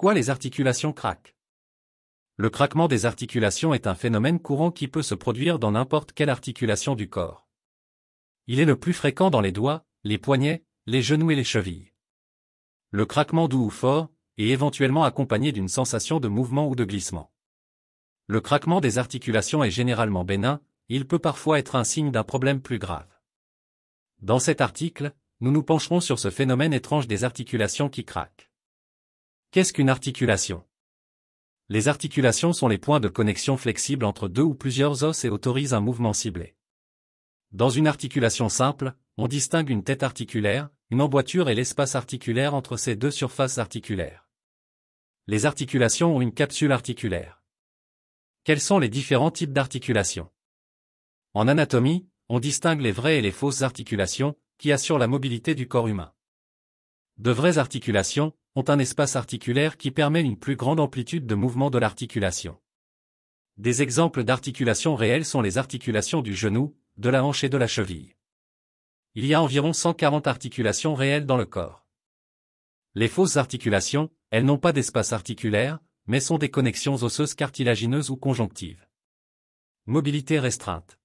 Pourquoi les articulations craquent Le craquement des articulations est un phénomène courant qui peut se produire dans n'importe quelle articulation du corps. Il est le plus fréquent dans les doigts, les poignets, les genoux et les chevilles. Le craquement doux ou fort est éventuellement accompagné d'une sensation de mouvement ou de glissement. Le craquement des articulations est généralement bénin, il peut parfois être un signe d'un problème plus grave. Dans cet article, nous nous pencherons sur ce phénomène étrange des articulations qui craquent. Qu'est-ce qu'une articulation Les articulations sont les points de connexion flexibles entre deux ou plusieurs os et autorisent un mouvement ciblé. Dans une articulation simple, on distingue une tête articulaire, une emboîture et l'espace articulaire entre ces deux surfaces articulaires. Les articulations ont une capsule articulaire. Quels sont les différents types d'articulations En anatomie, on distingue les vraies et les fausses articulations, qui assurent la mobilité du corps humain. De vraies articulations ont un espace articulaire qui permet une plus grande amplitude de mouvement de l'articulation. Des exemples d'articulations réelles sont les articulations du genou, de la hanche et de la cheville. Il y a environ 140 articulations réelles dans le corps. Les fausses articulations, elles n'ont pas d'espace articulaire, mais sont des connexions osseuses cartilagineuses ou conjonctives. Mobilité restreinte.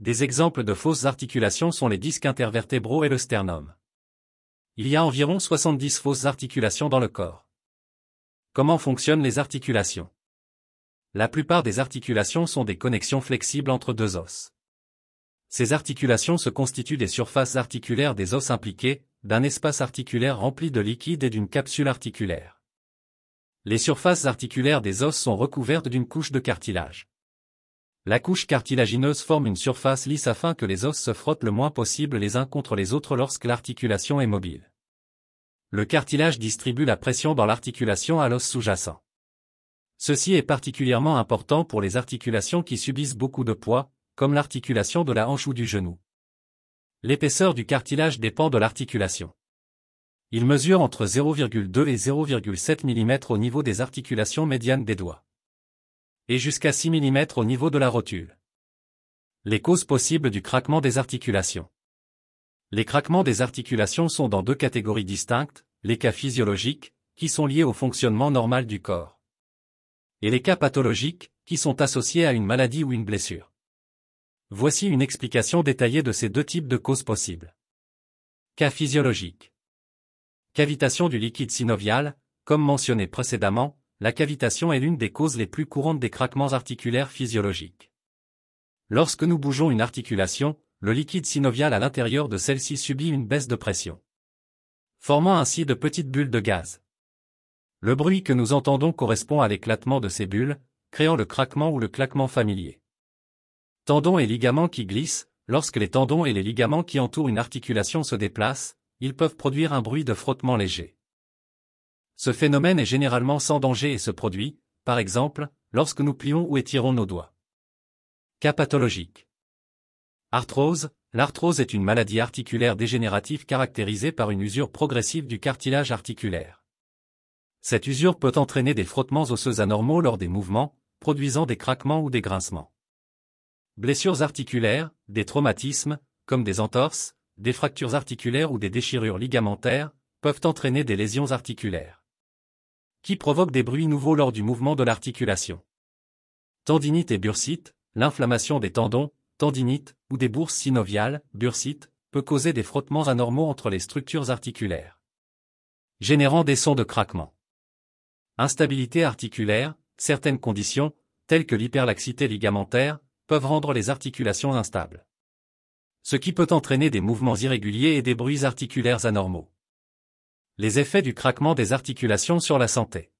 Des exemples de fausses articulations sont les disques intervertébraux et le sternum. Il y a environ 70 fausses articulations dans le corps. Comment fonctionnent les articulations La plupart des articulations sont des connexions flexibles entre deux os. Ces articulations se constituent des surfaces articulaires des os impliqués, d'un espace articulaire rempli de liquide et d'une capsule articulaire. Les surfaces articulaires des os sont recouvertes d'une couche de cartilage. La couche cartilagineuse forme une surface lisse afin que les os se frottent le moins possible les uns contre les autres lorsque l'articulation est mobile. Le cartilage distribue la pression dans l'articulation à l'os sous-jacent. Ceci est particulièrement important pour les articulations qui subissent beaucoup de poids, comme l'articulation de la hanche ou du genou. L'épaisseur du cartilage dépend de l'articulation. Il mesure entre 0,2 et 0,7 mm au niveau des articulations médianes des doigts et jusqu'à 6 mm au niveau de la rotule. Les causes possibles du craquement des articulations. Les craquements des articulations sont dans deux catégories distinctes, les cas physiologiques, qui sont liés au fonctionnement normal du corps, et les cas pathologiques, qui sont associés à une maladie ou une blessure. Voici une explication détaillée de ces deux types de causes possibles. Cas physiologique. Cavitation du liquide synovial, comme mentionné précédemment, la cavitation est l'une des causes les plus courantes des craquements articulaires physiologiques. Lorsque nous bougeons une articulation, le liquide synovial à l'intérieur de celle-ci subit une baisse de pression, formant ainsi de petites bulles de gaz. Le bruit que nous entendons correspond à l'éclatement de ces bulles, créant le craquement ou le claquement familier. Tendons et ligaments qui glissent, lorsque les tendons et les ligaments qui entourent une articulation se déplacent, ils peuvent produire un bruit de frottement léger. Ce phénomène est généralement sans danger et se produit, par exemple, lorsque nous plions ou étirons nos doigts. Cas pathologique. Arthrose. L'arthrose est une maladie articulaire dégénérative caractérisée par une usure progressive du cartilage articulaire. Cette usure peut entraîner des frottements osseux anormaux lors des mouvements, produisant des craquements ou des grincements. Blessures articulaires, des traumatismes, comme des entorses, des fractures articulaires ou des déchirures ligamentaires, peuvent entraîner des lésions articulaires qui provoquent des bruits nouveaux lors du mouvement de l'articulation. Tendinite et bursite, l'inflammation des tendons, tendinite, ou des bourses synoviales, bursite, peut causer des frottements anormaux entre les structures articulaires, générant des sons de craquement. Instabilité articulaire, certaines conditions, telles que l'hyperlaxité ligamentaire, peuvent rendre les articulations instables. Ce qui peut entraîner des mouvements irréguliers et des bruits articulaires anormaux. Les effets du craquement des articulations sur la santé.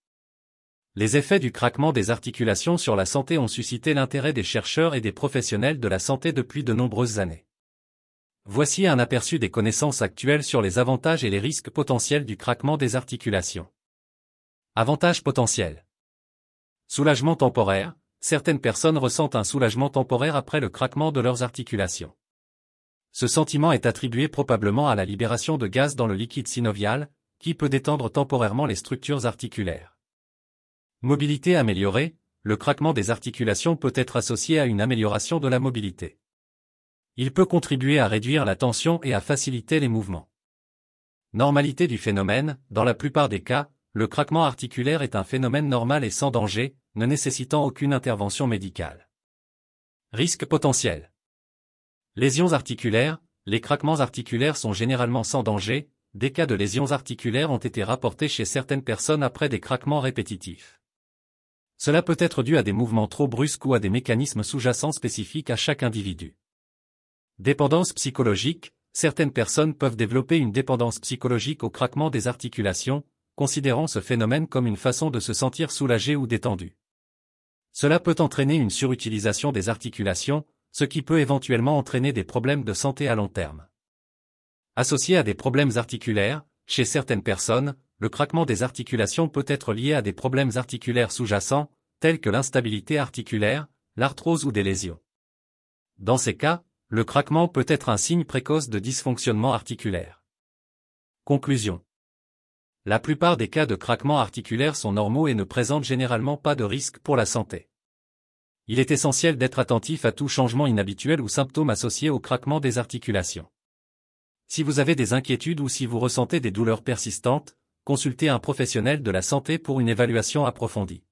Les effets du craquement des articulations sur la santé ont suscité l'intérêt des chercheurs et des professionnels de la santé depuis de nombreuses années. Voici un aperçu des connaissances actuelles sur les avantages et les risques potentiels du craquement des articulations. Avantages potentiels. Soulagement temporaire. Certaines personnes ressentent un soulagement temporaire après le craquement de leurs articulations. Ce sentiment est attribué probablement à la libération de gaz dans le liquide synovial, qui peut détendre temporairement les structures articulaires. Mobilité améliorée, le craquement des articulations peut être associé à une amélioration de la mobilité. Il peut contribuer à réduire la tension et à faciliter les mouvements. Normalité du phénomène, dans la plupart des cas, le craquement articulaire est un phénomène normal et sans danger, ne nécessitant aucune intervention médicale. Risque potentiel. Lésions articulaires, les craquements articulaires sont généralement sans danger, des cas de lésions articulaires ont été rapportés chez certaines personnes après des craquements répétitifs. Cela peut être dû à des mouvements trop brusques ou à des mécanismes sous-jacents spécifiques à chaque individu. Dépendance psychologique, certaines personnes peuvent développer une dépendance psychologique au craquement des articulations, considérant ce phénomène comme une façon de se sentir soulagé ou détendu. Cela peut entraîner une surutilisation des articulations, ce qui peut éventuellement entraîner des problèmes de santé à long terme. Associé à des problèmes articulaires, chez certaines personnes, le craquement des articulations peut être lié à des problèmes articulaires sous-jacents, tels que l'instabilité articulaire, l'arthrose ou des lésions. Dans ces cas, le craquement peut être un signe précoce de dysfonctionnement articulaire. Conclusion. La plupart des cas de craquement articulaire sont normaux et ne présentent généralement pas de risque pour la santé. Il est essentiel d'être attentif à tout changement inhabituel ou symptôme associé au craquement des articulations. Si vous avez des inquiétudes ou si vous ressentez des douleurs persistantes, consultez un professionnel de la santé pour une évaluation approfondie.